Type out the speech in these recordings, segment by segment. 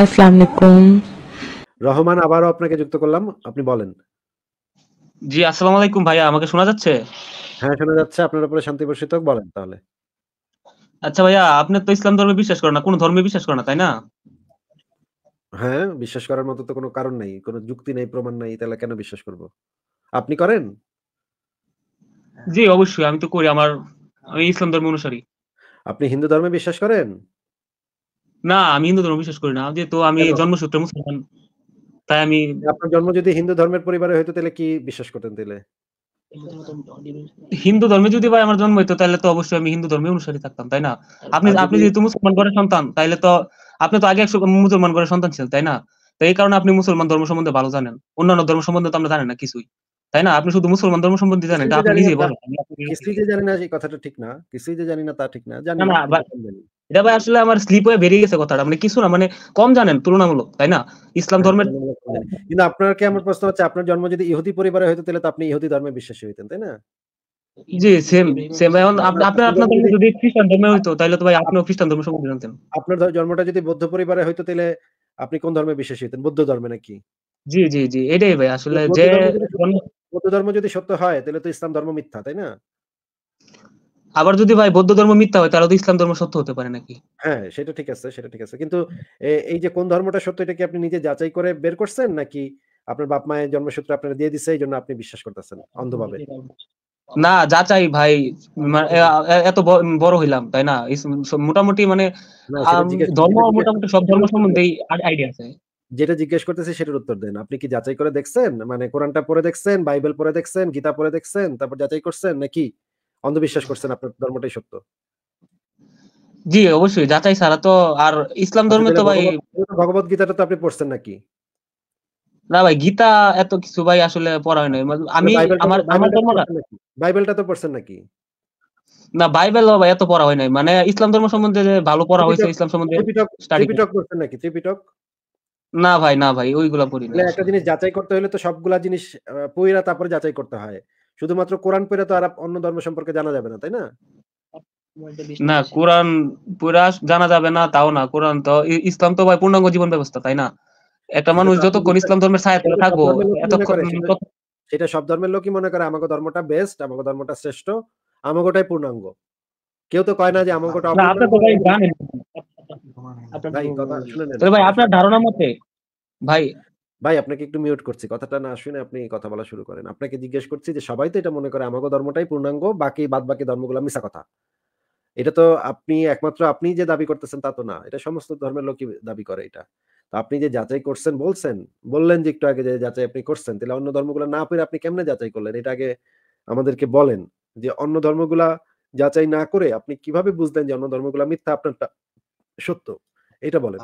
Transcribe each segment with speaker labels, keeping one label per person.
Speaker 1: আসসালামু আলাইকুম
Speaker 2: রহমান আবারও আপনাকে যুক্ত করলাম আপনি বলেন জি আসসালামু আলাইকুম ভাইয়া আমাকে শোনা যাচ্ছে হ্যাঁ শোনা যাচ্ছে আপনার উপরে শান্তি বর্ষিতক বলেন তাহলে
Speaker 3: আচ্ছা ভাইয়া আপনি তো ইসলাম ধর্মে বিশ্বাস করেন না কোন ধর্মে বিশ্বাস করেন না তাই না
Speaker 2: হ্যাঁ বিশ্বাস করার মতো তো কোনো কারণ নাই কোনো যুক্তি নাই প্রমাণ নাই তাহলে কেন বিশ্বাস করব আপনি করেন
Speaker 3: জি অবশ্যই আমি তো করি আমার আমি ইসলাম ধর্ম অনুসারী আপনি হিন্দু ধর্মে বিশ্বাস করেন না আমি হিন্দু ধর্ম বিশ্বাস করি না যেহেতু আমি জন্মসূত্রে মুসলমান তাই আমি
Speaker 2: আপনার জন্ম যদি হিন্দু ধর্মের পরিবারে হইতো তাহলে কি বিশ্বাস করতেন তাহলে
Speaker 3: হিন্দু ধর্মে যদি ভাই আমার জন্ম হইতো তাহলে তো অবশ্যই আমি হিন্দু ধর্মে অনুসারী থাকতাম তাই না আপনি আপনি আচ্ছা, যেহেতু মুসলমান ঘরের সন্তান তাইলে তো আপনি তো আগে এক মুসলমান ঘরের সন্তান ছিলেন তাই না তো এই কারণে আপনি মুসলমান ধর্ম সম্বন্ধে ভালো জানেন অন্যান্য ধর্ম সম্বন্ধে তো আমরা জানেন না কিছুই তাই না আপনি শুধু মুসলমান ধর্ম সম্বন্ধে জানেন এটা আপনি নিজেই বলেন
Speaker 2: কিছুই যে জানি না এই কথাটা ঠিক না কিছুই যে জানি না তা ঠিক না জানি না
Speaker 3: এটা ভাই আসলে আমার স্লিপ হয়ে বেরিয়ে গেছে কথাটা মানে কিছু না মানে কম জানেন তুলনামূলক তাই না ইসলাম ধর্মের
Speaker 2: কিন্তু আপনার কি আমার প্রশ্ন হচ্ছে আপনার জন্ম যদি ইহুদি পরিবারে হইতো তাহলে তো আপনি ইহুদি ধর্মে বিশ্বাসী হইতেন তাই না
Speaker 3: জি সেম সেম এখন আপনার আপনার যদি খ্রিস্টান ধর্মে হইতো তাহলে তো ভাই আপনিও খ্রিস্টান ধর্ম সম্পর্কে জানতেন
Speaker 2: আপনার জন্মটা যদি বৌদ্ধ পরিবারে হইতো তাহলে আপনি কোন ধর্মে বিশ্বাসী হইতেন বৌদ্ধ ধর্মে নাকি জি জি জি এটাই ভাই আসলে যে বৌদ্ধ ধর্ম যদি সত্য হয় তাহলে তো ইসলাম ধর্ম মিথ্যা তাই না আবার যদি
Speaker 3: ভাই বৌদ্ধ ধর্ম মিথ্যা হয় তাহলে তো ইসলাম ধর্ম সত্য হতে পারে নাকি
Speaker 2: হ্যাঁ সেটা ঠিক আছে সেটা ঠিক আছে কিন্তু এই যে কোন ধর্মটা সত্য এটা কি আপনি নিজে যাচাই করে বের করছেন নাকি আপনার বাপ মায়ের জন্মসূত্র আপনারা দিয়ে দিছে এই জন্য আপনি বিশ্বাস করতেছেন অন্ধভাবে
Speaker 3: না যাচাই ভাই এত বড় হইলাম তাই না মোটামুটি মানে ধর্ম মোটামুটি সব ধর্ম সম্বন্ধেই আইডিয়া আছে
Speaker 2: যেটা জিজ্ঞেস করতেছি সেটার উত্তর দেন আপনি কি যাচাই করে দেখছেন মানে কোরআনটা পড়ে দেখছেন বাইবেল পড়ে দেখছেন গীতা পড়ে দেখছেন তারপর যাচাই করছেন নাকি অন্ধবিশ্বাস করছেন আপনার ধর্মটাই সত্য
Speaker 3: জি অবশ্যই যাচাই ছাড়া তো আর ইসলাম ধর্মে তো ভাই
Speaker 2: ভগবত গীতাটা তো আপনি পড়ছেন নাকি
Speaker 3: না ভাই গীতা এত কিছু ভাই আসলে পড়া হয় না মানে আমি আমার আমার ধর্ম
Speaker 2: বাইবেলটা তো পড়ছেন নাকি
Speaker 3: না বাইবেল ভাই এত পড়া হয় নাই মানে ইসলাম ধর্ম সম্বন্ধে যে ভালো পড়া হয়েছে ইসলাম সম্বন্ধে ত্রিপিটক
Speaker 2: পড়ছেন নাকি ত্রিপিটক
Speaker 3: না ভাই না ভাই ওইগুলা পড়ি না একটা
Speaker 2: জিনিস যাচাই করতে হলে তো সবগুলা জিনিস পইরা তারপরে যাচাই করতে হয় শুধুমাত্র কোরআন পড়ে তো আর অন্য ধর্ম সম্পর্কে জানা যাবে না তাই না
Speaker 3: না কোরআন পুরা জানা যাবে না তাও না কোরআন তো ইসলাম তো ভাই পূর্ণাঙ্গ জীবন ব্যবস্থা তাই না একটা মানুষ যতক্ষণ ইসলাম ধর্মের ছায়া থাকবো
Speaker 2: সেটা সব ধর্মের লোকই মনে করে আমাকে ধর্মটা বেস্ট আমাকে ধর্মটা শ্রেষ্ঠ আমাকেটাই পূর্ণাঙ্গ কেউ তো কয় না যে আমাকেটা ভাই আপনার ধারণা মতে ভাই ভাই আপনাকে একটু মিউট করছি কথাটা না শুনে আপনি কথা বলা শুরু করেন আপনাকে জিজ্ঞেস করছি যে সবাই তো এটা মনে করে আমাগো ধর্মটাই পূর্ণাঙ্গ বাকি বাদ বাকি ধর্মগুলো মিশা কথা এটা তো আপনি একমাত্র আপনি যে দাবি করতেছেন তা তো না এটা সমস্ত ধর্মের লোকই দাবি করে এটা তো আপনি যে যাচাই করছেন বলছেন বললেন যে একটু আগে যে যাচাই আপনি করছেন তাহলে অন্য ধর্মগুলো না পেরে আপনি কেমনে যাচাই করলেন এটা আগে আমাদেরকে বলেন যে অন্য ধর্মগুলা যাচাই না করে আপনি কিভাবে বুঝলেন যে অন্য ধর্মগুলা মিথ্যা আপনারটা সত্য এটা বলেন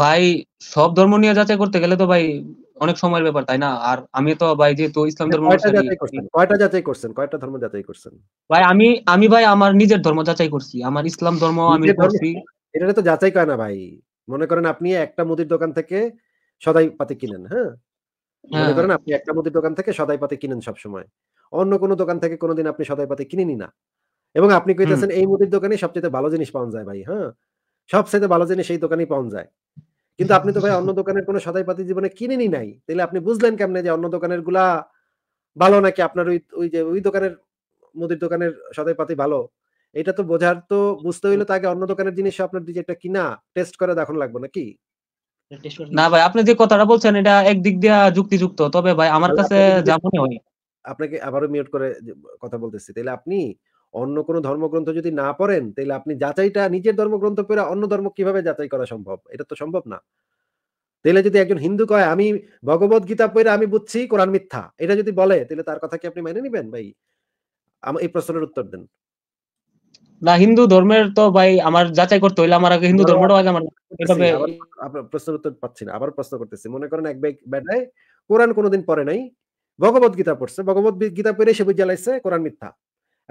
Speaker 3: ভাই সব ধর্ম নিয়ে যাচাই করতে গেলে তো ভাই অনেক সময়ের ব্যাপার তাই না আর আমি তো ভাই যেহেতু ইসলাম মানে ধর্ম
Speaker 2: কয়টা যাচাই করছেন কয়টা ধর্ম যাচাই করছেন
Speaker 3: ভাই আমি আমি ভাই আমার নিজের ধর্ম যাচাই করছি আমার ইসলাম ধর্ম আমি করছি
Speaker 2: এটা তো যাচাই করে না ভাই মনে করেন আপনি একটা মুদির দোকান থেকে সদাই পাতে কিনেন হ্যাঁ মনে হ্যাঁ। করেন আপনি একটা মুদির দোকান থেকে সদাই পাতে কিনেন সব সময় অন্য কোনো দোকান থেকে কোনোদিন আপনি সদাই পাতে কিনেনি না এবং আপনি কইতেছেন এই মুদির দোকানে সবচেয়ে ভালো জিনিস পাওয়া যায় ভাই হ্যাঁ সবচাইতে ভালো জিনিস সেই দোকানেই পাওয়া যায় কিন্তু আপনি তো ভাই অন্য দোকানের কোনো সদাই পাতি জীবনে কিনেনি নাই তাহলে আপনি বুঝলেন কেমনে যে অন্য দোকানের গুলা ভালো নাকি আপনার ওই ওই যে ওই দোকানের মুদির দোকানের সদাই পাতি ভালো এটা তো বোঝার তো বুঝতে হইলে তাকে অন্য দোকানের জিনিস আপনার দিকে একটা কিনা টেস্ট করে দেখানো লাগবে নাকি না
Speaker 3: ভাই আপনি যে কথাটা বলছেন এটা একদিক দিয়ে যুক্তিযুক্ত তবে ভাই আমার কাছে যা মনে হয়
Speaker 2: আপনাকে আবারও মিউট করে কথা বলতেছি তাহলে আপনি অন্য কোনো ধর্মগ্রন্থ যদি না পড়েন তাহলে আপনি যাচাইটা নিজের ধর্মগ্রন্থ পড়ে অন্য ধর্ম কিভাবে যাচাই করা সম্ভব এটা তো সম্ভব না তাহলে যদি একজন হিন্দু কয় আমি ভগবত গীতা পড়ে আমি বুঝছি কোরআন মিথ্যা এটা যদি বলে তাহলে তার কথা কি আপনি মেনে নিবেন ভাই এই প্রশ্নের উত্তর দেন
Speaker 3: না হিন্দু ধর্মের তো ভাই আমার যাচাই করতে হইলে আমার আগে হিন্দু ধর্মটা আগে আমার
Speaker 2: আপনার প্রশ্নের উত্তর পাচ্ছি না আবার প্রশ্ন করতেছি মনে করেন এক বেটায় কোরআন কোনোদিন পড়ে নাই ভগবত গীতা পড়ছে ভগবত গীতা পড়ে সে বুঝে লাইছে কোরআন মিথ্যা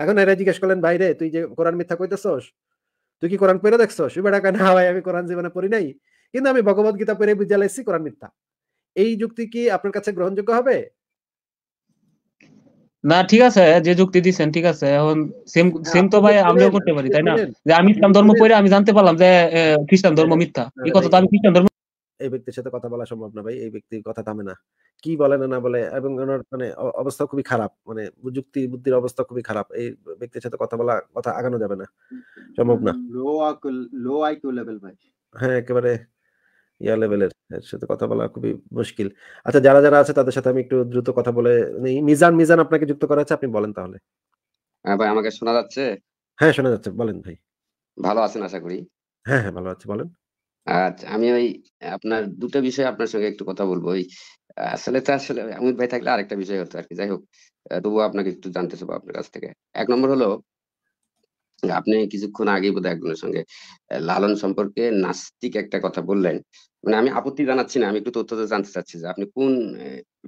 Speaker 2: এখন এরা জিজ্ঞেস করলেন বাইরে তুই যে কোরআন মিথ্যা কইতেছস তুই কি কোরআন পড়ে দেখছস বেটা কেন ভাই আমি কোরআন জীবনে পড়ি নাই কিন্তু আমি ভগবত গীতা পড়ে বুঝে লাইছি কোরআন মিথ্যা এই যুক্তি কি আপনার কাছে গ্রহণযোগ্য হবে
Speaker 3: না ঠিক আছে যে যুক্তি দিছেন ঠিক আছে এখন সেম সেম তো ভাই আমরাও করতে পারি তাই না যে আমি ইসলাম ধর্ম পড়ে আমি জানতে পারলাম যে খ্রিস্টান ধর্ম মিথ্যা এই কথা তো আমি খ্রিস্টান ধর্ম
Speaker 2: এই ব্যক্তির সাথে কথা বলা সম্ভব না ভাই এই ব্যক্তি কথা থামে না কি বলে না না বলে এবং ওনার মানে অবস্থা খুবই খারাপ মানে যুক্তি বুদ্ধির অবস্থা খুবই খারাপ এই ব্যক্তির সাথে কথা বলা কথা আগানো যাবে না সম্ভব না লো লো আইকিউ লেভেল ভাই হ্যাঁ একেবারে ইয়া লেভেলের এর সাথে কথা বলা খুবই মুশকিল আচ্ছা যারা যারা আছে তাদের সাথে আমি একটু দ্রুত কথা বলে নেই মিজান মিজান আপনাকে যুক্ত করা আছে আপনি বলেন তাহলে
Speaker 4: হ্যাঁ ভাই আমাকে শোনা যাচ্ছে হ্যাঁ শোনা যাচ্ছে বলেন ভাই ভালো আছেন আশা করি হ্যাঁ হ্যাঁ ভালো আছি বলেন আচ্ছা আমি ওই আপনার দুটো বিষয়ে আপনার সঙ্গে একটু কথা বলবো ওই আসলে তো আসলে আমি ভাই থাকলে আরেকটা বিষয় হতো আর কি যাই হোক তবুও আপনাকে একটু জানতে চাবো আপনার কাছ থেকে এক নম্বর হলো আপনি কিছুক্ষণ আগে বোধ একজনের সঙ্গে লালন সম্পর্কে নাস্তিক একটা কথা বললেন মানে আমি আপত্তি জানাচ্ছি না আমি একটু তথ্য জানতে চাচ্ছি যে আপনি কোন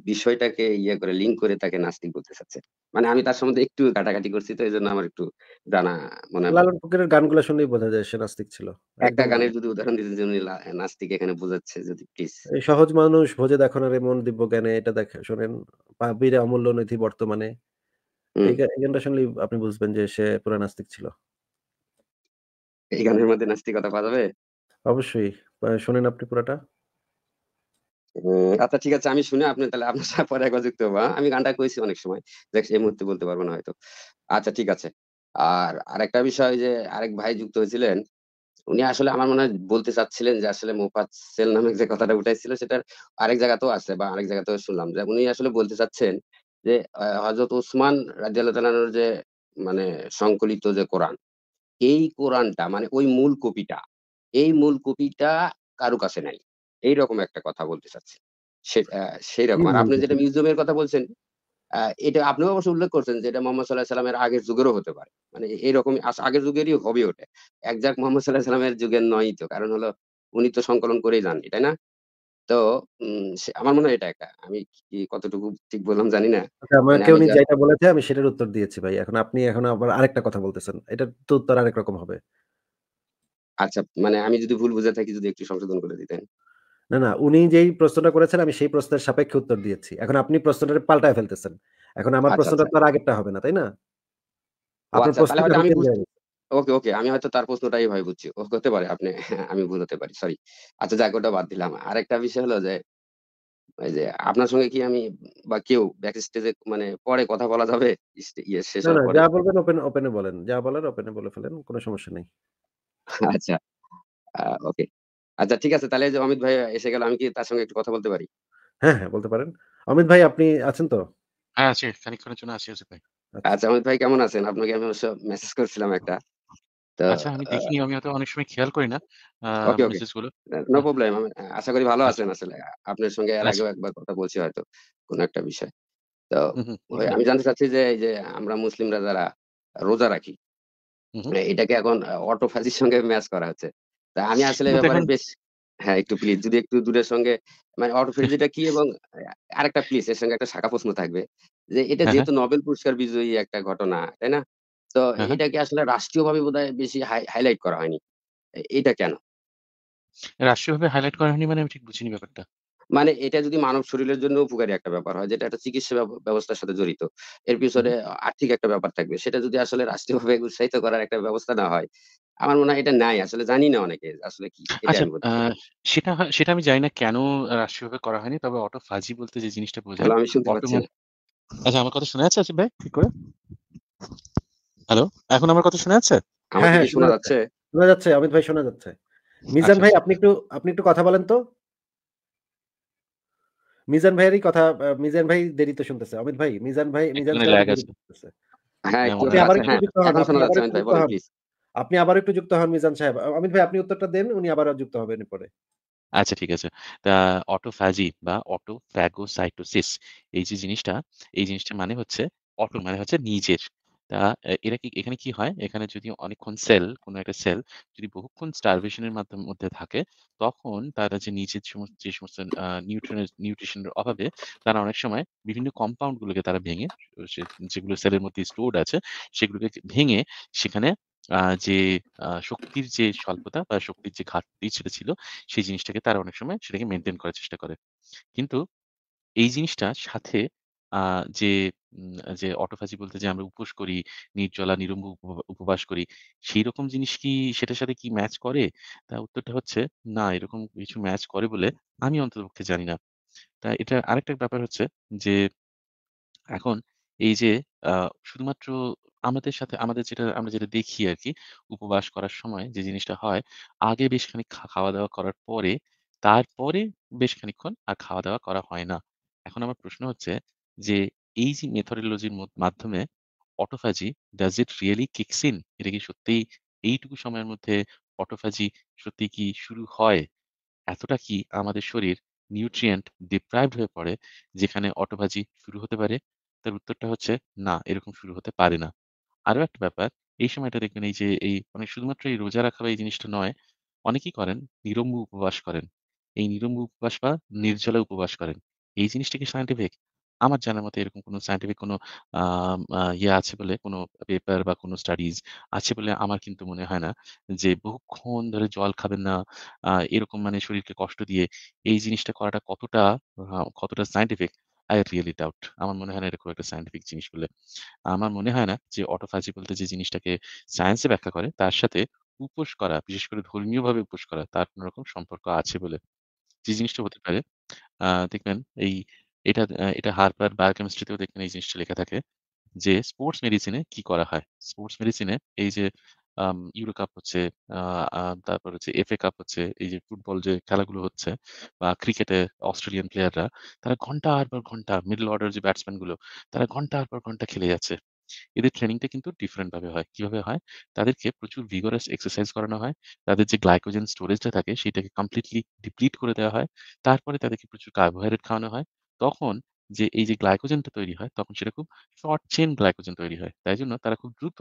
Speaker 4: বিষয়টাকে ইয়ে করে লিঙ্ক করে তাকে নাস্তিক বলতে চাচ্ছেন মানে আমি তার সম্বন্ধে একটু ঘাটাঘাটি করছি তো এই জন্য আমার একটু জানা মনে হয় লালন
Speaker 2: ফকিরের গানগুলো শুনেই বোঝা যায় সে নাস্তিক ছিল একটা গানের
Speaker 4: যদি উদাহরণ দিতে যে নাস্তিক এখানে বোঝাচ্ছে যদি প্লিজ
Speaker 2: সহজ মানুষ ভোজে দেখো না রে মন দিব্য জ্ঞানে এটা দেখে শোনেন পাবির অমূল্য নথি বর্তমানে আপনি বুঝবেন যে সে পুরা নাস্তিক ছিল
Speaker 4: এই গানের মধ্যে নাস্তিকতা পাওয়া যাবে
Speaker 2: অবশ্যই শুনেন আপনি পুরাটা
Speaker 4: আচ্ছা ঠিক আছে আমি শুনে আপনি তাহলে আপনার সাথে পরে একবার যুক্ত হবো আমি গানটা কইছি অনেক সময় দেখ এই মুহূর্তে বলতে পারবো না হয়তো আচ্ছা ঠিক আছে আর আরেকটা বিষয় যে আরেক ভাই যুক্ত হয়েছিলেন উনি আসলে আমার মনে হয় বলতে চাচ্ছিলেন যে আসলে সেল নামে যে কথাটা উঠাইছিল সেটার আরেক জায়গাতেও আছে বা আরেক জায়গাতেও শুনলাম যে উনি আসলে বলতে চাচ্ছেন যে হজরত উসমান আল্লাহ যে মানে সংকলিত যে কোরআন এই কোরআনটা মানে ওই মূল কপিটা এই মূল কপিটা কারো কাছে নাই এইরকম একটা কথা বলতে চাচ্ছি সেই রকম আর আপনি যেটা মিউজিয়ামের কথা বলছেন এটা আপনিও অবশ্য উল্লেখ করছেন যে এটা মোহাম্মদ সাল্লাহ সাল্লামের আগের যুগেরও হতে পারে মানে এরকম আগের যুগেরই হবে ওটা একজাক মোহাম্মদ সাল্লাহ সাল্লামের যুগের নয়ই তো কারণ হলো উনি তো সংকলন করেই যাননি তাই না তো আমার মনে হয় এটা একটা আমি কি কতটুকু ঠিক বললাম জানি না আচ্ছা, আমাকে মানে উনি যেটা
Speaker 2: বলেছে আমি সেটার উত্তর দিয়েছি ভাই এখন আপনি এখন আবার আরেকটা কথা বলতেছেন এটার তো উত্তর আরেক রকম হবে
Speaker 4: আচ্ছা মানে আমি যদি ভুল বুঝে থাকি যদি একটু সংশোধন করে দিতেন
Speaker 2: না না উনি যেই প্রশ্নটা করেছেন আমি সেই প্রশ্নের সাপেক্ষে উত্তর দিয়েছি এখন আপনি প্রশ্নটা পাল্টায় ফেলতেছেন এখন আমার আচ্ছা, প্রশ্নটা আচ্ছা। তো আর আগেরটা হবে না তাই না
Speaker 4: আপনার প্রশ্নটা আমি ওকে ওকে আমি হয়তো তার প্রশ্নটাই ভাই বুঝছি ও হতে পারে আপনি আমি বুঝতে পারি সরি আচ্ছা যাক ওটা বাদ দিলাম আরেকটা বিষয় হলো যে ওই যে আপনার সঙ্গে কি আমি বা কেউ ব্যাক স্টেজে মানে পরে কথা বলা যাবে ইয়ে যা
Speaker 2: বলবেন ওপেন ওপেনে বলেন যা বলার ওপেনে বলে ফেলেন কোনো সমস্যা নেই আচ্ছা ওকে
Speaker 4: আচ্ছা ঠিক আছে তাহলে যে অমিত ভাই এসে গেল আমি কি তার সঙ্গে একটু কথা বলতে পারি
Speaker 2: হ্যাঁ হ্যাঁ বলতে পারেন অমিত ভাই আপনি আছেন তো
Speaker 4: হ্যাঁ আছি খানিকক্ষণের জন্য আছি ভাই আচ্ছা।, আচ্ছা অমিত ভাই কেমন আছেন আপনাকে আমি অবশ্য মেসেজ করেছিলাম একটা আচ্ছা আমি
Speaker 2: অনেক সময় খেয়াল করি না
Speaker 4: মেসেজ গুলো নো প্রবলেম আচ্ছা। আশা করি ভালো আচ্ছা। আছেন আসলে আপনার সঙ্গে এর আচ্ছা। আগেও একবার কথা বলছি হয়তো একটা বিষয় তো আমি জানতে চাচ্ছি যে যে আমরা মুসলিমরা যারা রোজা রাখি মানে এটাকে এখন অটোফাজির সঙ্গে ম্যাচ করা হচ্ছে তা আমি আসলে ব্যাপারে বেশ হ্যাঁ একটু প্লিজ যদি একটু দূরের সঙ্গে মানে অটোফেজিটা কি এবং আরেকটা প্লিজ এর সঙ্গে একটা শাখা প্রশ্ন থাকবে যে এটা হ্যাঁ, হ্যাঁ। যেহেতু নোবেল পুরস্কার বিজয়ী একটা ঘটনা তাই না তো হ্যাঁ, হ্যাঁ। এটাকে আসলে রাষ্ট্রীয়ভাবে বোধহয় বেশি হাইলাইট করা হয়নি এটা কেন
Speaker 1: রাষ্ট্রীয়ভাবে হাইলাইট করা হয়নি মানে আমি ঠিক বুঝিনি ব্যাপারটা
Speaker 4: মানে এটা যদি মানব শরীরের জন্য উপকারী একটা ব্যাপার হয় যেটা একটা চিকিৎসা ব্যবস্থার সাথে জড়িত এর পিছনে আর্থিক একটা ব্যাপার থাকবে সেটা যদি আসলে রাষ্ট্রীয়ভাবে উৎসাহিত করার একটা ব্যবস্থা না হয় আমার মনে হয় এটা নাই আসলে জানি না অনেকে আসলে কি
Speaker 1: আচ্ছা, সেটা সেটা আমি জানি না কেন রাষ্ট্রীয়ভাবে করা হয়নি তবে অটো ফাজি
Speaker 2: বলতে যে জিনিসটা বোঝায় আমি শুনতে পাচ্ছি আচ্ছা আমার কথা শোনা
Speaker 1: যাচ্ছে আসিফ ভাই ঠিক করে হ্যালো এখন আমার কথা হ্যাঁ, হ্যাঁ, শোনা যাচ্ছে হ্যাঁ হ্যাঁ শোনা যাচ্ছে
Speaker 2: শোনা যাচ্ছে অমিত ভাই শোনা যাচ্ছে মিজান আচ্ছা। ভাই আপনি একটু আপনি একটু কথা বলেন তো মিজান ভাইয়েরই কথা মিজান ভাই দেরিতে শুনতেছে অমিত ভাই মিজান ভাই মিজান আপনি আবার একটু যুক্ত হন মিজান সাহেব অমিত ভাই আপনি উত্তরটা দেন উনি আবার যুক্ত হবেন পরে
Speaker 1: আচ্ছা ঠিক আছে তা অটোফ্যাজি বা অটোফ্যাগোসাইটোসিস এই যে জিনিসটা এই জিনিসটা মানে হচ্ছে অটো মানে হচ্ছে নিজের এটা কি এখানে কি হয় এখানে যদি অনেকক্ষণ সেল কোনো একটা সেল যদি বহুক্ষণ স্টারভেশনের মাধ্যমে মধ্যে থাকে তখন তারা যে নিজের যে সমস্ত নিউট্রিয়েন্ট নিউট্রিশনের অভাবে তারা অনেক সময় বিভিন্ন কম্পাউন্ডগুলোকে তারা ভেঙে যেগুলো সেলের মধ্যে স্টোর্ড আছে সেগুলোকে ভেঙে সেখানে যে শক্তির যে স্বল্পতা বা শক্তির যে ঘাটতি সেটা ছিল সেই জিনিসটাকে তারা অনেক সময় সেটাকে মেনটেন করার চেষ্টা করে কিন্তু এই জিনিসটা সাথে যে যে অটোফাজি বলতে যে আমরা উপোস করি, নির্জলা, নিরঙ্কুশ উপ উপবাস করি। সেইরকম জিনিস কি সেটার সাথে কি ম্যাচ করে? তার উত্তরটা হচ্ছে না, এরকম কিছু ম্যাচ করে বলে আমি অন্ততপক্ষে জানি না। তা এটার আরেকটা ব্যাপার হচ্ছে যে এখন এই যে শুধুমাত্র আমাদের সাথে আমাদের যেটা আমরা যেটা দেখি আর কি উপবাস করার সময় যে জিনিসটা হয়, আগে বেশ খানিক খা খাওয়া-দাওয়া করার পরে, তারপরে বেশ খানিকক্ষণ আর খাওয়া-দাওয়া করা হয় না। এখন আমার প্রশ্ন হচ্ছে যে এই যে মেথোডোলজির মাধ্যমে autophagy does it really kicks in এটা কি সত্যি এইটুকু সময়ের মধ্যে অটোফাজি সত্যি কি শুরু হয় এতটা কি আমাদের শরীর নিউট্রিয়েন্ট ডিপ্রাইভ হয়ে পড়ে যেখানে অটোফাজি শুরু হতে পারে তার উত্তরটা হচ্ছে না এরকম শুরু হতে পারে না আরো একটা ব্যাপার এই সময়টা দেখবেন এই যে এই মানে শুধুমাত্র এই রোজা রাখা এই জিনিসটা নয় অনেকেই করেন নিরম্ব উপবাস করেন এই নিরম্ব উপবাস বা নির্জলা উপবাস করেন এই জিনিসটা কি সায়েন্টিফিক আমার জানার মতে এরকম কোনো সায়েন্টিফিক কোনো আহ ইয়ে আছে বলে কোনো পেপার বা কোনো স্টাডিজ আছে বলে আমার কিন্তু মনে হয় না যে বহুক্ষণ ধরে জল খাবেন না, এরকম মানে শরীরকে কষ্ট দিয়ে এই জিনিসটা করাটা কতটা কতটা সায়েন্টিফিক আই রিয়েলি ডাউট আমার মনে হয় না এরকম একটা সায়েন্টিফিক জিনিস বলে। আমার মনে হয় না যে অটোফাজি বলতে যে জিনিসটাকে সায়েন্সে ব্যাখ্যা করে তার সাথে উপোস করা, বিশেষ করে ধর্মীয়ভাবে উপোস করা তার কোন রকম সম্পর্ক আছে বলে। যে জিনিসটা হতে পারে আহ দেখবেন এই এটা এটা হার্পার বায়োকেমিস্ট্রিতেও দেখবেন এই জিনিসটা লেখা থাকে যে স্পোর্টস মেডিসিনে কি করা হয় স্পোর্টস মেডিসিনে এই যে ইউরো কাপ হচ্ছে তারপর হচ্ছে এফএ কাপ হচ্ছে এই যে ফুটবল যে খেলাগুলো হচ্ছে বা ক্রিকেটে অস্ট্রেলিয়ান প্লেয়াররা তারা ঘন্টা আর পর ঘন্টা মিডল অর্ডার যে ব্যাটসম্যান গুলো তারা আর পর ঘন্টা খেলে যাচ্ছে এদের ট্রেনিংটা কিন্তু ডিফারেন্ট ভাবে হয় কিভাবে হয় তাদেরকে প্রচুর ভিগরাস এক্সারসাইজ করানো হয় তাদের যে গ্লাইকোজেন স্টোরেজটা থাকে সেটাকে কমপ্লিটলি ডিপ্লিট করে দেওয়া হয় তারপরে তাদেরকে প্রচুর কার্বোহাইড্রেট খাওয়ানো হয় তখন যে এই যে গ্লাইকোজেনটা তৈরি হয় তখন সেটা খুব শর্ট চেন গ্লাইকোজেন তৈরি হয় তাই জন্য তারা খুব দ্রুত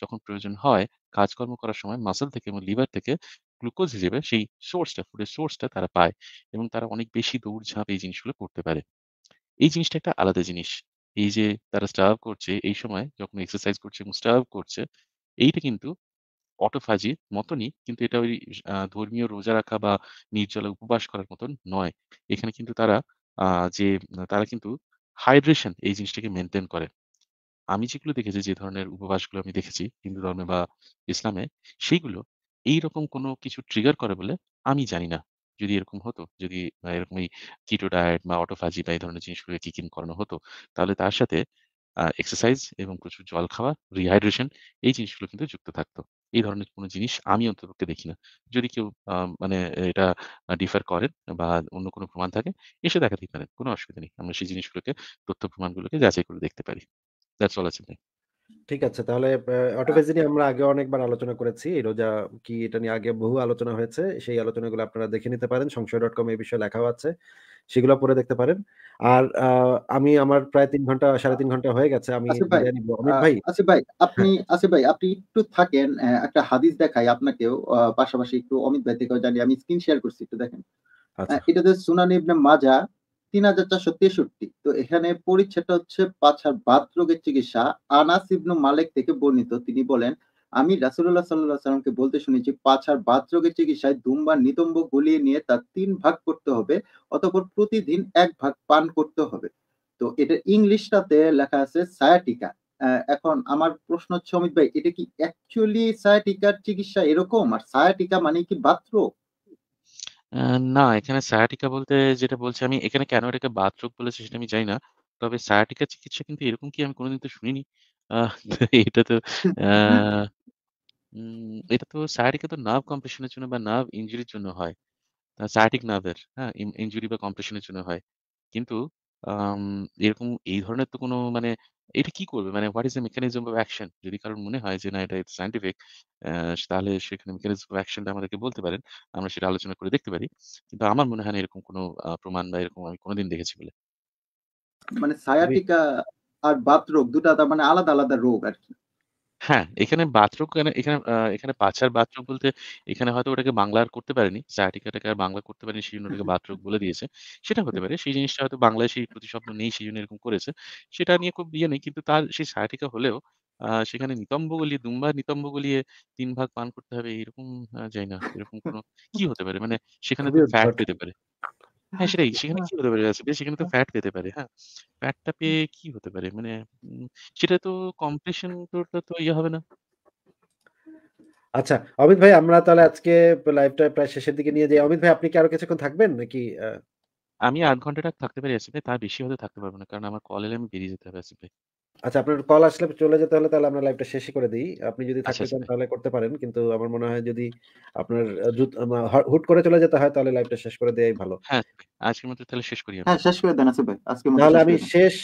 Speaker 1: যখন প্রয়োজন হয় কাজকর্ম করার সময় মাসেল থেকে এবং লিভার থেকে গ্লুকোজ হিসেবে সেই সোর্সটা ফুডের সোর্সটা তারা পায় এবং তারা অনেক বেশি দৌড় ঝাঁপ এই জিনিসগুলো করতে পারে এই জিনিসটা একটা আলাদা জিনিস এই যে তারা স্টার্ভ করছে এই সময় যখন এক্সারসাইজ করছে এবং স্টার্ভ করছে এইটা কিন্তু অটোফাজির মতনই কিন্তু এটা ওই ধর্মীয় রোজা রাখা বা নির্জলে উপবাস করার মতন নয় এখানে কিন্তু তারা আহ যে তারা কিন্তু হাইড্রেশন এই জিনিসটাকে মেনটেন করে আমি যেগুলো দেখেছি যে ধরনের উপবাসগুলো আমি দেখেছি হিন্দু ধর্মে বা ইসলামে সেইগুলো এইরকম কোনো কিছু ট্রিগার করে বলে আমি জানি না যদি এরকম হতো যদি এরকম কিটো ডায়েট বা অটোফাজি বা এই ধরনের জিনিসগুলো কি কিন করানো হতো তাহলে তার সাথে এক্সারসাইজ এবং প্রচুর জল খাওয়া রিহাইড্রেশন এই জিনিসগুলো কিন্তু যুক্ত থাকতো এই ধরনের কোনো জিনিস আমি অন্ততপক্ষে দেখি না। যদি কেউ মানে এটা ডিফার করেন বা অন্য কোনো প্রমাণ থাকে এসে দেখাতেই পারেন। কোনো অসুবিধা নেই। আমরা সেই জিনিসগুলোকে তথ্য প্রমাণগুলোকে যাচাই করে দেখতে পারি। দ্যাটস অল
Speaker 2: ঠিক আছে। তাহলে অটোপেজি নিয়ে আমরা আগে অনেকবার আলোচনা করেছি। রোজা কি এটা নিয়ে আগে বহু আলোচনা হয়েছে। সেই আলোচনাগুলো আপনারা দেখে নিতে পারেন। সংশয় ডট কম এই বিষয়ে লেখাও আছে। সেগুলো পরে দেখতে পারেন। আর আমি আমার প্রায় তিন ঘন্টা সাড়ে তিন ঘন্টা হয়ে গেছে আমি আচ্ছা ভাই আসিফ আচ্ছা ভাই আপনি হ্যাঁ। আচ্ছা ভাই আপনি একটু থাকেন একটা হাদিস দেখাই আপনাকেও পাশাপাশি একটু অমিত ভাই থেকেও জানি আমি স্ক্রিন শেয়ার করছি একটু দেখেন আচ্ছা। এটাতে সুনানি ইবনে মাজা তিন হাজার চারশো তেষট্টি তো এখানে পরিচ্ছেদটা হচ্ছে পাছার বাত রোগের চিকিৎসা আনাস ইবনু মালিক থেকে বর্ণিত তিনি বলেন আমি রাসুল্লাহ সাল্লাহ সাল্লামকে বলতে শুনেছি পাছার রোগের চিকিৎসায় দুম্বা নিতম্ব গুলিয়ে নিয়ে তার তিন ভাগ করতে হবে অতপর প্রতিদিন এক ভাগ পান করতে হবে তো এটা ইংলিশটাতে লেখা আছে সায়াটিকা এখন আমার প্রশ্ন হচ্ছে অমিত ভাই এটা কি অ্যাকচুয়ালি সায়াটিকার চিকিৎসা এরকম আর সায়াটিকা মানে কি বাতরোগ
Speaker 1: না এখানে সায়াটিকা বলতে যেটা বলছে আমি এখানে কেন এটাকে বাতরোগ বলেছে সেটা আমি জানি না তবে সায়াটিকা চিকিৎসা কিন্তু এরকম কি আমি কোনোদিন তো শুনিনি এটা তো উম এটা তো sciatica তো নার্ভ কম্প্রেশনের জন্য বা নার্ভ ইনজুরির জন্য হয়। সায়াটিক নার্ভের, হ্যাঁ? ইনজুরি বা কম্প্রেশনের জন্য হয়। কিন্তু এরকম এই ধরনের তো কোনো মানে এটা কি করবে? মানে what is a mechanism of action? যদি কারোর মনে হয় যে না এটা ইটস সায়েন্টিফিক তাহলে সেখানে মেকানিজম অফ অ্যাকশনটা আমাদেরকে বলতে পারেন। আমরা সেটা আলোচনা করে দেখতে পারি। কিন্তু আমার মনে হয় না এরকম কোনো প্রমাণ বা এরকম আমি কোনোদিন দেখেছি বলে।
Speaker 2: মানে সায়াটিকা আর বাত রোগ দুটা মানে আলাদা, আলাদা রোগ কি
Speaker 1: হ্যাঁ, এখানে বাচক এখানে এখানে আ এখানে বাছার বাচক বলতে এখানে হয়তো ওটাকে বাংলার করতে পারেনি। সায়াটিকাটাকে আর বাংলা করতে পারেনি জন্য ওটাকে বাচক বলে দিয়েছে। সেটা হতে পারে। সেই জিনিসটা হয়তো বাংলায় সেই প্রতিশব্দ নেই জন্য এরকম করেছে। সেটা নিয়ে খুব ইয়ে নেই। কিন্তু তার সেই সায়াটিকা হলেও সেখানে নিতম্ব গলিয়ে দুম্বা নিতম্ব গলিয়ে তিন ভাগ পান করতে হবে এরকম যাই না। এরকম কোনো কি হতে পারে? মানে সেখানে খুবই তো ফ্যাট পেতে পারে। হ্যাঁ সেটাই আচ্ছা। সেখানে কি হতে পারে আসলে আচ্ছা, সেখানে তো ফ্যাট পেতে পারে হ্যাঁ ফ্যাটটা পেয়ে কি হতে পারে মানে সেটা তো কম্প্রেশন তোরটা তো
Speaker 2: ইয়ে হবে না আচ্ছা অমিত ভাই আমরা তাহলে আজকে লাইভটা প্রায় শেষের দিকে নিয়ে যাই অমিত ভাই আপনি কি আরো কিছুক্ষণ থাকবেন নাকি
Speaker 1: আমি আধ ঘন্টাটা থাকতে পারি আসিফ ভাই তার বেশি হয়তো থাকতে পারবো না কারণ আমার কল এলে আমি বেরিয়ে যেতে হবে আসিফ ভাই
Speaker 2: আচ্ছা আপনার কল আসলে চলে যেতে হলে তাহলে আমরা লাইভটা শেষই করে দিই আপনি যদি আচ্ছা, থাকতে চান আচ্ছা। তাহলে করতে পারেন কিন্তু আমার মনে হয় যদি আপনার হুট করে চলে যেতে হয় তাহলে লাইভটা শেষ করে দেয়াই ভালো
Speaker 1: হ্যাঁ আজকের মতো তাহলে শেষ করি হ্যাঁ শেষ করে দেন
Speaker 2: আসিফ ভাই আজকে তাহলে আমি শেষ